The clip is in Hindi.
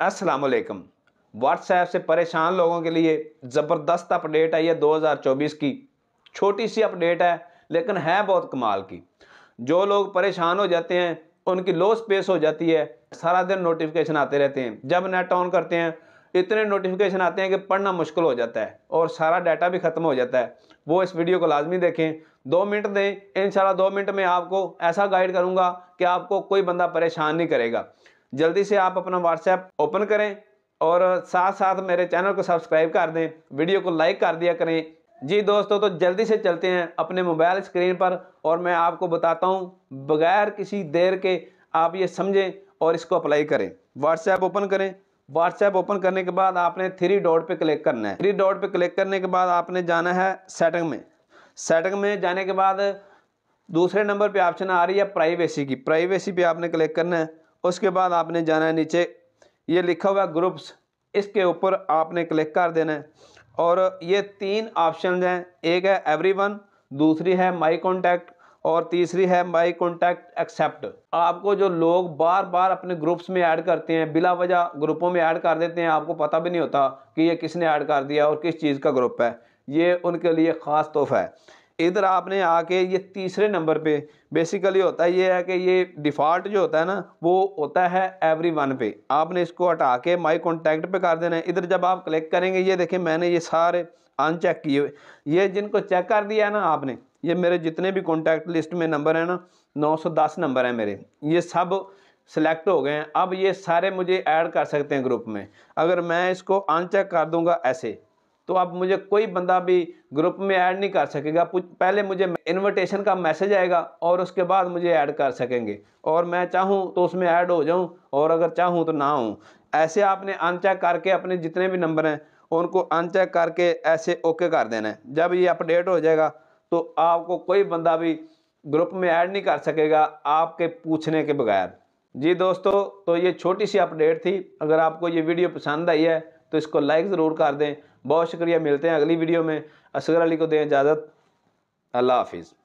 असलकम व्हाट्सएप से परेशान लोगों के लिए ज़बरदस्त अपडेट आई है 2024 की छोटी सी अपडेट है लेकिन है बहुत कमाल की जो लोग परेशान हो जाते हैं उनकी लो स्पेस हो जाती है सारा दिन नोटिफिकेशन आते रहते हैं जब नेट ऑन करते हैं इतने नोटिफिकेशन आते हैं कि पढ़ना मुश्किल हो जाता है और सारा डाटा भी ख़त्म हो जाता है वो इस वीडियो को लाजमी देखें दो मिनट दें इन दो मिनट में आपको ऐसा गाइड करूँगा कि आपको कोई बंदा परेशान नहीं करेगा जल्दी से आप अपना व्हाट्सएप ओपन करें और साथ साथ मेरे चैनल को सब्सक्राइब कर दें वीडियो को लाइक कर दिया करें जी दोस्तों तो जल्दी से चलते हैं अपने मोबाइल स्क्रीन पर और मैं आपको बताता हूँ बगैर किसी देर के आप ये समझें और इसको अप्लाई करें व्हाट्सएप ओपन करें व्हाट्सएप ओपन करने के बाद आपने थ्री डॉट पे क्लिक करना है थ्री डॉट पे क्लिक करने के बाद आपने जाना है सेटिंग में सेटिंग में जाने के बाद दूसरे नंबर पे ऑप्शन आ रही है प्राइवेसी की प्राइवेसी पे आपने क्लिक करना है उसके बाद आपने जाना है नीचे ये लिखा हुआ ग्रुप्स इसके ऊपर आपने क्लिक कर देना है और ये तीन ऑप्शन हैं एक है एवरीवन दूसरी है माई कॉन्टैक्ट और तीसरी है माई कॉन्टैक्ट एक्सेप्ट आपको जो लोग बार बार अपने ग्रुप्स में ऐड करते हैं बिला वजह ग्रुपों में ऐड कर देते हैं आपको पता भी नहीं होता कि ये किसने ऐड कर दिया और किस चीज़ का ग्रुप है ये उनके लिए ख़ास तोहफा है इधर आपने आके ये तीसरे नंबर पे बेसिकली होता है ये है कि ये डिफ़ॉल्ट जो होता है ना वो होता है एवरी वन पे आपने इसको हटा के माई कॉन्टैक्ट पे कर देना है इधर जब आप क्लिक करेंगे ये देखें मैंने ये सारे अनचेक किए हुए ये जिनको चेक कर दिया है ना आपने ये मेरे जितने भी कॉन्टैक्ट लिस्ट में नंबर हैं ना दस नंबर हैं मेरे ये सब सेलेक्ट हो गए हैं अब ये सारे मुझे ऐड कर सकते हैं ग्रुप में अगर मैं इसको अनचेक कर दूंगा ऐसे तो अब मुझे कोई बंदा भी ग्रुप में ऐड नहीं कर सकेगा पहले मुझे इनविटेशन का मैसेज आएगा और उसके बाद मुझे ऐड कर सकेंगे और मैं चाहूँ तो उसमें ऐड हो जाऊँ और अगर चाहूँ तो ना हूँ ऐसे आपने अनचेक करके अपने जितने भी नंबर हैं उनको अनचेक करके ऐसे ओके कर देना है जब ये अपडेट हो जाएगा तो आपको कोई बंदा भी ग्रुप में ऐड नहीं कर सकेगा आपके पूछने के बगैर जी दोस्तों तो ये छोटी सी अपडेट थी अगर आपको ये वीडियो पसंद आई है तो इसको लाइक ज़रूर कर दें बहुत शुक्रिया मिलते हैं अगली वीडियो में असगर अली को दें इजाज़त अल्लाह हाफिज़